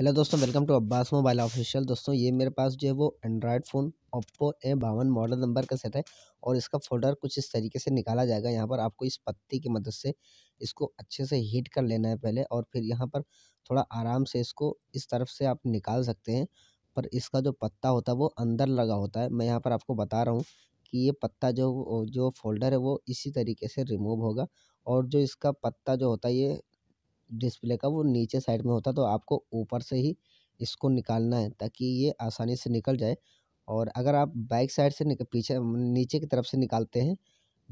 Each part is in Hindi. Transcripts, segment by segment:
हेलो दोस्तों welcome to Abbas mobile official दोस्तों ये मेरे पास जो है वो एंड्रॉयड फ़ोन ओप्पो ए बावन मॉडल नंबर का सेट है और इसका फोल्डर कुछ इस तरीके से निकाला जाएगा यहाँ पर आपको इस पत्ती की मदद से इसको अच्छे से हीट कर लेना है पहले और फिर यहाँ पर थोड़ा आराम से इसको इस तरफ से आप निकाल सकते हैं पर इसका जो पत्ता होता है वो अंदर लगा होता है मैं यहाँ पर आपको बता रहा हूँ कि ये पत्ता जो जो फोल्डर है वो इसी तरीके से रिमूव होगा और जो इसका पत्ता जो होता है ये डिस्प्ले का वो नीचे साइड में होता है तो आपको ऊपर से ही इसको निकालना है ताकि ये आसानी से निकल जाए और अगर आप बैक साइड से निकल पीछे नीचे की तरफ से निकालते हैं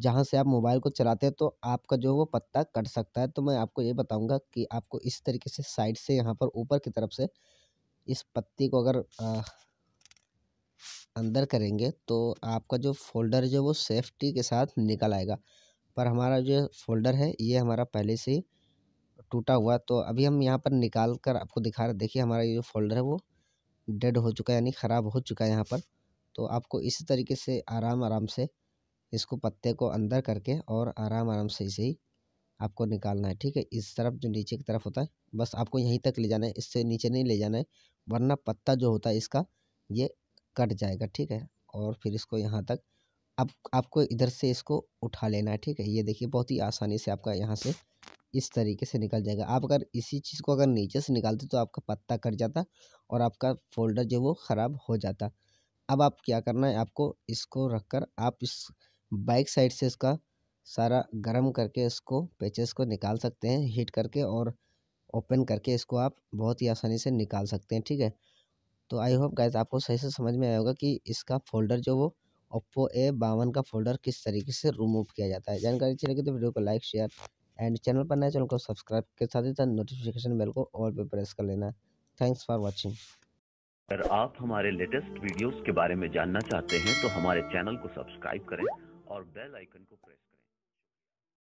जहाँ से आप मोबाइल को चलाते हैं तो आपका जो वो पत्ता कट सकता है तो मैं आपको ये बताऊँगा कि आपको इस तरीके से साइड से यहाँ पर ऊपर की तरफ से इस पत्ती को अगर आ, अंदर करेंगे तो आपका जो फोल्डर जो वो सेफ्टी के साथ निकल आएगा पर हमारा जो फोल्डर है ये हमारा पहले से ही टूटा हुआ तो अभी हम यहाँ पर निकाल कर आपको दिखा रहे देखिए हमारा ये जो फोल्डर है वो डेड हो चुका है यानी ख़राब हो चुका है यहाँ पर तो आपको इसी तरीके से आराम आराम से इसको पत्ते को अंदर करके और आराम आराम से इसे ही आपको निकालना है ठीक है इस तरफ जो नीचे की तरफ होता है बस आपको यहीं तक ले जाना है इससे नीचे नहीं ले जाना है वरना पत्ता जो होता है इसका ये कट जाएगा ठीक है और फिर इसको यहाँ तक अब आप, आपको इधर से इसको उठा लेना है ठीक है ये देखिए बहुत ही आसानी से आपका यहाँ से इस तरीके से निकल जाएगा आप अगर इसी चीज़ को अगर नीचे से निकालते तो आपका पत्ता कट जाता और आपका फोल्डर जो वो ख़राब हो जाता अब आप क्या करना है आपको इसको रख कर आप इस बाइक साइड से इसका सारा गर्म करके इसको पेचेस को निकाल सकते हैं हीट करके और ओपन करके इसको आप बहुत ही आसानी से निकाल सकते हैं ठीक है तो आई होप गाइस आपको सही से समझ में आया होगा कि इसका फोल्डर जो वो ओप्पो ए बावन का फोल्डर किस तरीके से रिमूव किया जाता है जानकारी अच्छी लगी तो वीडियो को लाइक शेयर एंड चैनल पर नए तो चैनल को सब्सक्राइब के साथ ही साथ नोटिफिकेशन बेल को और भी प्रेस कर लेना थैंक्स फॉर वॉचिंग अगर आप हमारे लेटेस्ट वीडियोस के बारे में जानना चाहते हैं तो हमारे चैनल को सब्सक्राइब करें और बेल आइकन को प्रेस